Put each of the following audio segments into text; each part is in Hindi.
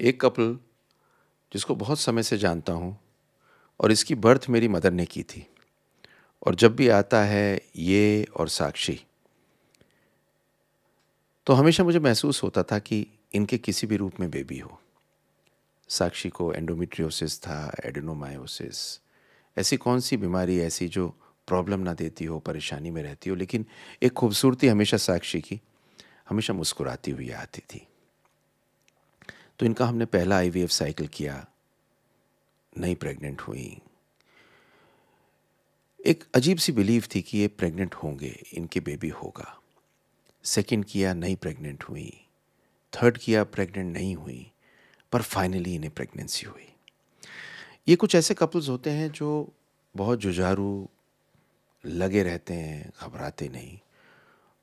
एक कपल जिसको बहुत समय से जानता हूँ और इसकी बर्थ मेरी मदर ने की थी और जब भी आता है ये और साक्षी तो हमेशा मुझे महसूस होता था कि इनके किसी भी रूप में बेबी हो साक्षी को एंडोमेट्रियोसिस था एडिनोमायोसिस ऐसी कौन सी बीमारी ऐसी जो प्रॉब्लम ना देती हो परेशानी में रहती हो लेकिन एक खूबसूरती हमेशा साक्षी की हमेशा मुस्कुराती हुई आती थी तो इनका हमने पहला आईवीएफ साइकिल किया नहीं प्रेग्नेंट हुई एक अजीब सी बिलीव थी कि ये प्रेग्नेंट होंगे इनके बेबी होगा सेकंड किया नहीं प्रेग्नेंट हुई थर्ड किया प्रेग्नेंट नहीं हुई पर फाइनली इन्हें प्रेगनेंसी हुई ये कुछ ऐसे कपल्स होते हैं जो बहुत जुझारू लगे रहते हैं घबराते नहीं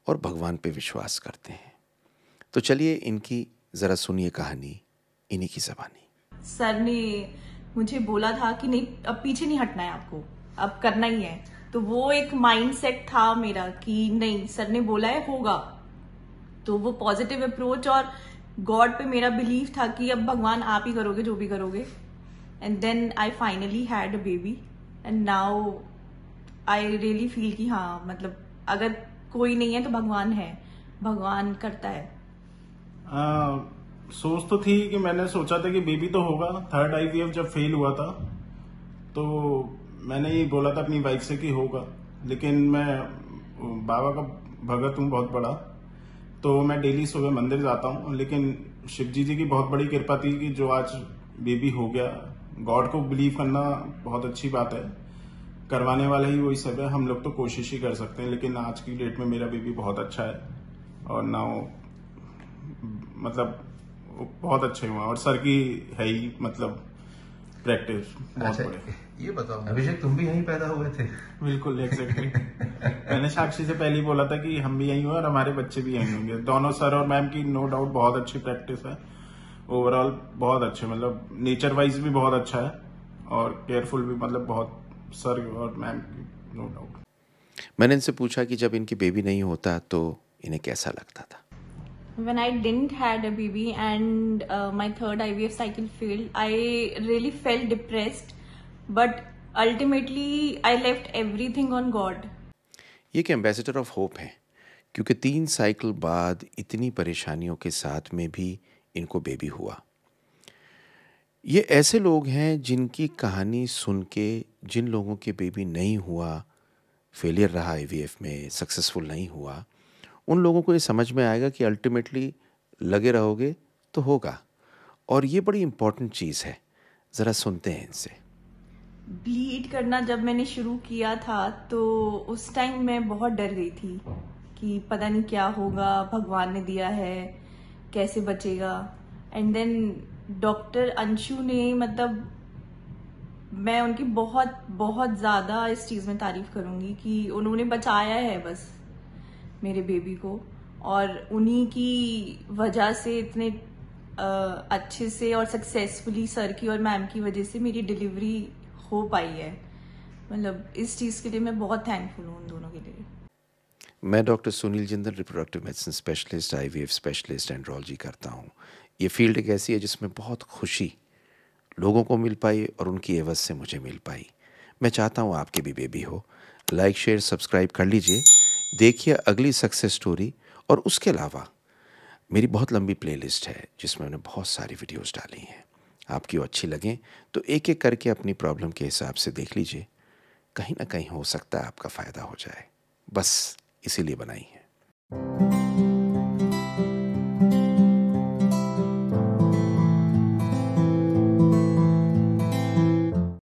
और भगवान पे विश्वास करते हैं तो चलिए इनकी ज़रा सुनिए कहानी इन्हीं की जबानी सर ने मुझे बोला था कि नहीं अब पीछे नहीं हटना है आपको अब करना ही है तो वो एक माइंडसेट था मेरा कि नहीं सर ने बोला है होगा तो वो पॉजिटिव अप्रोच और गॉड पे मेरा बिलीव था कि अब भगवान आप ही करोगे जो भी करोगे and then I finally had a baby and now I really feel कि हाँ मतलब अगर कोई नहीं है तो भगवान है भगवान करता है uh... सोच तो थी कि मैंने सोचा था कि बेबी तो होगा थर्ड आईवीएफ जब फेल हुआ था तो मैंने ये बोला था अपनी वाइफ से कि होगा लेकिन मैं बाबा का भगत हूँ बहुत बड़ा तो मैं डेली सुबह मंदिर जाता हूँ लेकिन शिव जी जी की बहुत बड़ी कृपा थी कि जो आज बेबी हो गया गॉड को बिलीव करना बहुत अच्छी बात है करवाने वाला ही वही सब है हम लोग तो कोशिश ही कर सकते हैं लेकिन आज की डेट में मेरा बेबी बहुत अच्छा है और ना मतलब बहुत अच्छे हुए और सर की है ही मतलब प्रैक्टिस अच्छा, ये बताओ अभिषेक तुम भी यहीं पैदा हुए थे बिल्कुल एग्जैक्टली मैंने साक्षी से पहले ही बोला था कि हम भी यहीं हुए और हमारे बच्चे भी यहीं होंगे दोनों सर और मैम की नो डाउट बहुत अच्छी प्रैक्टिस है ओवरऑल बहुत अच्छे मतलब नेचर वाइज भी बहुत अच्छा है और केयरफुल भी मतलब बहुत सर और मैम की नो डाउट मैंने इनसे पूछा कि जब इनकी बेबी नहीं होता तो इन्हें कैसा लगता था when I didn't had a baby and uh, my third IVF cycle failed, I really felt depressed. But ultimately, I left everything on God. ये कि एम्बेसडर ऑफ होप हैं क्योंकि तीन साइकिल बाद इतनी परेशानियों के साथ में भी इनको बेबी हुआ ये ऐसे लोग हैं जिनकी कहानी सुन के जिन लोगों के बेबी नहीं हुआ फेलियर रहा आईवीएफ में सक्सेसफुल नहीं हुआ उन लोगों को ये समझ में आएगा कि अल्टीमेटली लगे रहोगे तो होगा और ये बड़ी इम्पोर्टेंट चीज़ है ज़रा सुनते हैं इनसे ब्लीड करना जब मैंने शुरू किया था तो उस टाइम मैं बहुत डर गई थी कि पता नहीं क्या होगा भगवान ने दिया है कैसे बचेगा एंड देन डॉक्टर अंशु ने मतलब मैं उनकी बहुत बहुत ज़्यादा इस चीज़ में तारीफ करूँगी कि उन्होंने बचाया है बस मेरे बेबी को और उन्हीं की वजह से इतने अच्छे से और सक्सेसफुली सर की और मैम की वजह से मेरी डिलीवरी हो पाई है मतलब इस चीज़ के लिए मैं बहुत थैंकफुल हूँ उन दोनों के लिए मैं doctor Sunil Jindal reproductive medicine specialist IVF specialist andrology करता हूँ ये फील्ड एक ऐसी है जिसमें बहुत खुशी लोगों को मिल पाई और उनकी एवज से मुझे मिल पाई मैं चाहता हूँ आपके भी बेबी हो लाइक शेयर सब्सक्राइब कर लीजिए देखिए अगली सक्सेस स्टोरी और उसके अलावा मेरी बहुत लंबी प्लेलिस्ट है जिसमें मैंने बहुत सारी वीडियोस डाली हैं आपकी वो अच्छी लगें तो एक एक करके अपनी प्रॉब्लम के हिसाब से देख लीजिए कहीं ना कहीं हो सकता है आपका फ़ायदा हो जाए बस इसीलिए बनाई है